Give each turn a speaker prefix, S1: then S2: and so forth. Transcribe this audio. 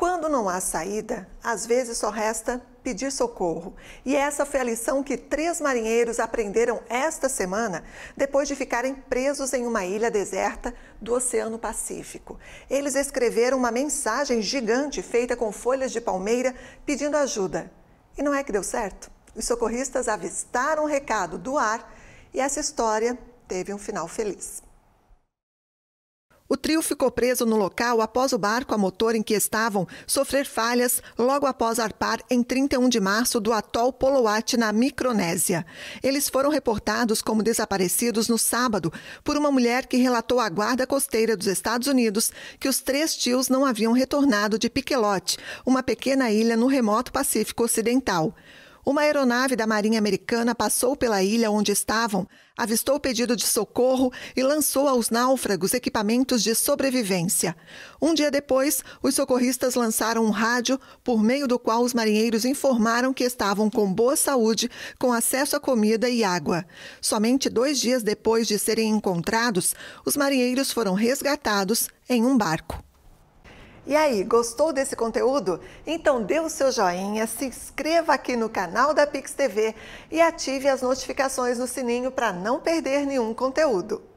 S1: Quando não há saída, às vezes só resta pedir socorro. E essa foi a lição que três marinheiros aprenderam esta semana depois de ficarem presos em uma ilha deserta do Oceano Pacífico. Eles escreveram uma mensagem gigante feita com folhas de palmeira pedindo ajuda. E não é que deu certo? Os socorristas avistaram o recado do ar e essa história teve um final feliz. O trio ficou preso no local após o barco a motor em que estavam sofrer falhas logo após arpar em 31 de março do atol Polowat, na Micronésia. Eles foram reportados como desaparecidos no sábado por uma mulher que relatou à guarda costeira dos Estados Unidos que os três tios não haviam retornado de Piquelote, uma pequena ilha no remoto Pacífico Ocidental. Uma aeronave da Marinha Americana passou pela ilha onde estavam, avistou o pedido de socorro e lançou aos náufragos equipamentos de sobrevivência. Um dia depois, os socorristas lançaram um rádio por meio do qual os marinheiros informaram que estavam com boa saúde, com acesso a comida e água. Somente dois dias depois de serem encontrados, os marinheiros foram resgatados em um barco. E aí, gostou desse conteúdo? Então dê o seu joinha, se inscreva aqui no canal da Pix TV e ative as notificações no sininho para não perder nenhum conteúdo.